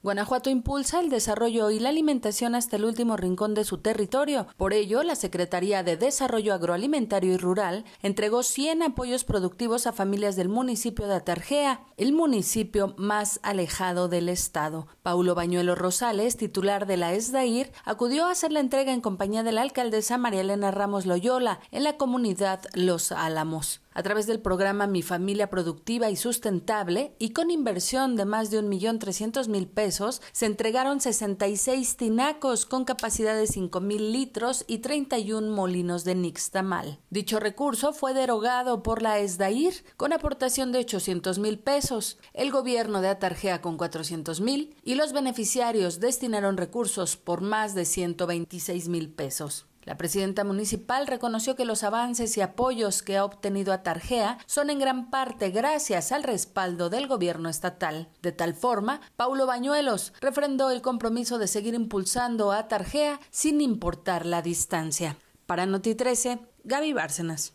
Guanajuato impulsa el desarrollo y la alimentación hasta el último rincón de su territorio. Por ello, la Secretaría de Desarrollo Agroalimentario y Rural entregó 100 apoyos productivos a familias del municipio de Atarjea, el municipio más alejado del estado. Paulo Bañuelo Rosales, titular de la ESDAIR, acudió a hacer la entrega en compañía de la alcaldesa María Elena Ramos Loyola en la comunidad Los Álamos a través del programa Mi Familia Productiva y Sustentable y con inversión de más de 1.300.000 pesos, se entregaron 66 tinacos con capacidad de 5.000 litros y 31 molinos de nixtamal. Dicho recurso fue derogado por la ESDAIR con aportación de 800.000 pesos, el gobierno de Atarjea con 400.000 y los beneficiarios destinaron recursos por más de 126.000 pesos. La presidenta municipal reconoció que los avances y apoyos que ha obtenido a Tarjea son en gran parte gracias al respaldo del gobierno estatal. De tal forma, Paulo Bañuelos refrendó el compromiso de seguir impulsando a Targea sin importar la distancia. Para Noti 13, Gaby Bárcenas.